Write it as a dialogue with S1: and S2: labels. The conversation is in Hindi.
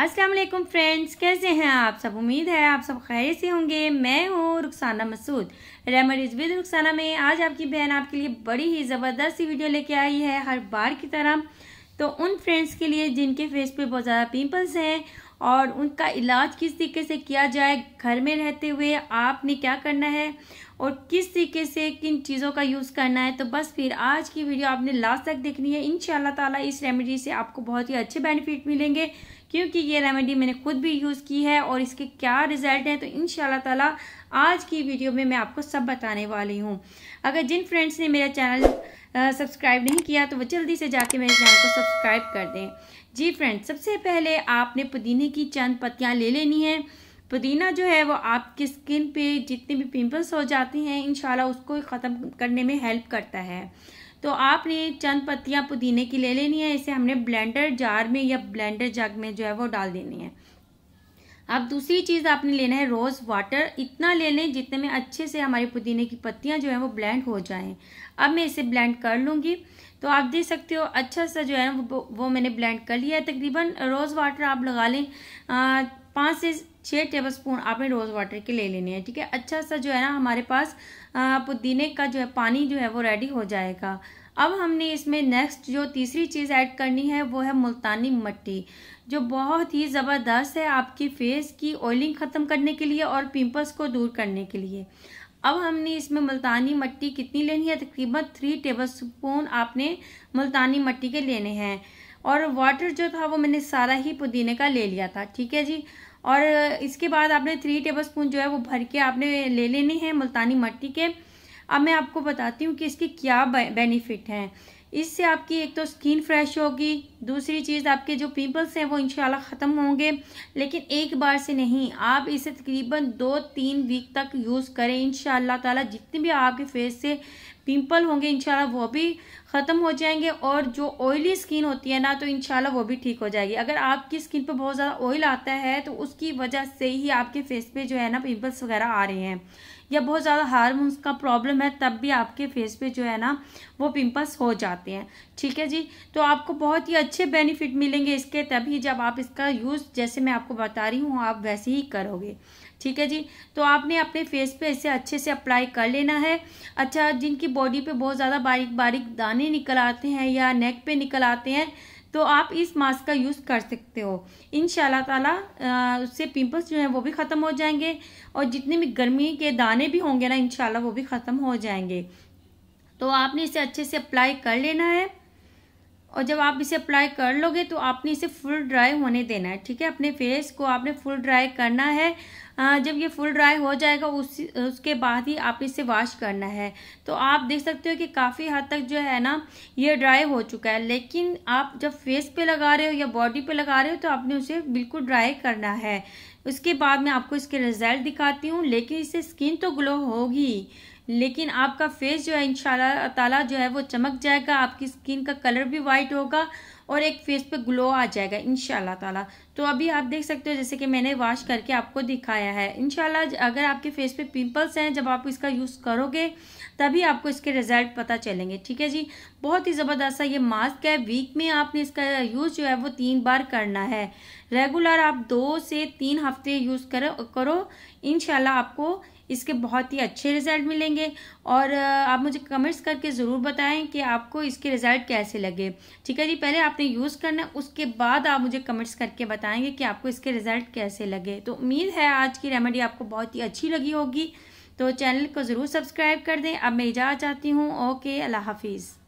S1: अस्सलाम वालेकुम फ्रेंड्स कैसे हैं आप सब उम्मीद है आप सब खैर से होंगे मैं हूँ रुखसाना मसूद रेमडीज विद रुखसाना में आज आपकी बहन आपके लिए बड़ी ही ज़बरदस्त वीडियो लेके आई है हर बार की तरह तो उन फ्रेंड्स के लिए जिनके फेस पे बहुत ज़्यादा पिंपल्स हैं और उनका इलाज किस तरीके से किया जाए घर में रहते हुए आपने क्या करना है और किस तरीके से किन चीज़ों का यूज़ करना है तो बस फिर आज की वीडियो आपने लास्ट तक देखनी है इन ताला इस रेमेडी से आपको बहुत ही अच्छे बेनिफिट मिलेंगे क्योंकि ये रेमेडी मैंने खुद भी यूज़ की है और इसके क्या रिजल्ट हैं तो इन ताला आज की वीडियो में मैं आपको सब बताने वाली हूँ अगर जिन फ्रेंड्स ने मेरा चैनल सब्सक्राइब नहीं किया तो वो जल्दी से जाके मेरे चैनल को सब्सक्राइब कर दें जी फ्रेंड्स सबसे पहले आपने पुदीने की चंद पत्तियाँ ले लेनी हैं पुदीना जो है वो आपकी स्किन पे जितने भी पिंपल्स हो जाते हैं इन उसको ख़त्म करने में हेल्प करता है तो आपने चंद पत्तियाँ पुदीने की ले लेनी है इसे हमने ब्लेंडर जार में या ब्लेंडर जग में जो है वो डाल देनी है अब दूसरी चीज़ आपने लेना है रोज़ वाटर इतना ले लें जितने में अच्छे से हमारी पुदीने की पत्तियाँ जो हैं वो ब्लेंड हो जाएं अब मैं इसे ब्लेंड कर लूँगी तो आप देख सकते हो अच्छा सा जो है वो, वो मैंने ब्लेंड कर लिया है तकरीबन रोज़ वाटर आप लगा लें पाँच से छः टेबल स्पून आपने रोज़ वाटर के ले लेने हैं ठीक है अच्छा सा जो है ना हमारे पास पुदीने का जो है पानी जो है वो रेडी हो जाएगा अब हमने इसमें नेक्स्ट जो तीसरी चीज़ ऐड करनी है वो है मुल्तानी मट्टी जो बहुत ही ज़बरदस्त है आपकी फेस की ऑयलिंग ख़त्म करने के लिए और पिंपल्स को दूर करने के लिए अब हमने इसमें मुल्तानी मट्टी कितनी लेनी है तकरीबन थ्री टेबल स्पून आपने मुल्तानी मट्टी के लेने हैं और वाटर जो था वो मैंने सारा ही पुदीने का ले लिया था ठीक है जी और इसके बाद आपने थ्री टेबल स्पून जो है वो भर के आपने ले लेने हैं मुल्तानी मट्टी के अब मैं आपको बताती हूँ कि इसके क्या बेनिफिट हैं इससे आपकी एक तो स्किन फ्रेश होगी दूसरी चीज़ आपके जो पिंपल्स हैं वो इन ख़त्म होंगे लेकिन एक बार से नहीं आप इसे तकरीबन दो तीन वीक तक यूज़ करें इन ताला जितने भी आपके फेस से पिंपल होंगे इनशाला वो भी ख़त्म हो जाएंगे और जो ऑयली स्किन होती है ना तो इनशाला वो भी ठीक हो जाएगी अगर आपकी स्किन पर बहुत ज़्यादा ऑयल आता है तो उसकी वजह से ही आपके फेस पर जो है ना पिम्पल्स वगैरह आ रहे हैं या बहुत ज़्यादा हारमोन्स का प्रॉब्लम है तब भी आपके फेस पे जो है ना वो पिंपल्स हो जाते हैं ठीक है जी तो आपको बहुत ही अच्छे बेनिफिट मिलेंगे इसके तभी जब आप इसका यूज़ जैसे मैं आपको बता रही हूँ आप वैसे ही करोगे ठीक है जी तो आपने अपने फेस पे इसे अच्छे से अप्लाई कर लेना है अच्छा जिनकी बॉडी पे बहुत ज़्यादा बारीक बारीक दाने निकल आते हैं या नेक पे निकल आते हैं तो आप इस मास्क का यूज़ कर सकते हो इन ताला उससे पिंपल्स जो हैं वो भी ख़त्म हो जाएंगे और जितने भी गर्मी के दाने भी होंगे ना इन वो भी ख़त्म हो जाएंगे तो आपने इसे अच्छे से अप्लाई कर लेना है और जब आप इसे अप्लाई कर लोगे तो आपने इसे फुल ड्राई होने देना है ठीक है अपने फेस को आपने फुल ड्राई करना है जब ये फुल ड्राई हो जाएगा उस उसके बाद ही आप इसे वॉश करना है तो आप देख सकते हो कि काफ़ी हद तक जो है ना ये ड्राई हो चुका है लेकिन आप जब फेस पे लगा रहे हो या बॉडी पे लगा रहे हो तो आपने उसे बिल्कुल ड्राई करना है उसके बाद मैं आपको इसके रिजल्ट दिखाती हूँ लेकिन इससे स्किन तो ग्लो होगी लेकिन आपका फेस जो है इन ताला जो है वो चमक जाएगा आपकी स्किन का कलर भी वाइट होगा और एक फेस पे ग्लो आ जाएगा इन ताला तो अभी आप देख सकते हो जैसे कि मैंने वॉश करके आपको दिखाया है इन अगर आपके फेस पे पिंपल्स हैं जब आप इसका यूज़ करोगे तभी आपको इसके रिजल्ट पता चलेंगे ठीक है जी बहुत ही ज़बरदस्त सा ये मास्क है वीक में आपने इसका यूज़ जो है वो तीन बार करना है रेगुलर आप दो से तीन हफ्ते यूज़ करो करो इन आपको इसके बहुत ही अच्छे रिज़ल्ट मिलेंगे और आप मुझे कमेंट्स करके ज़रूर बताएं कि आपको इसके रिज़ल्ट कैसे लगे ठीक है जी पहले आप आपने यूज़ करना है उसके बाद आप मुझे कमेंट्स करके बताएंगे कि आपको इसके रिज़ल्ट कैसे लगे तो उम्मीद है आज की रेमेडी आपको बहुत ही अच्छी लगी होगी तो चैनल को ज़रूर सब्सक्राइब कर दें अब मैं इजाज़ चाहती हूँ ओके अल्लाह हाफिज़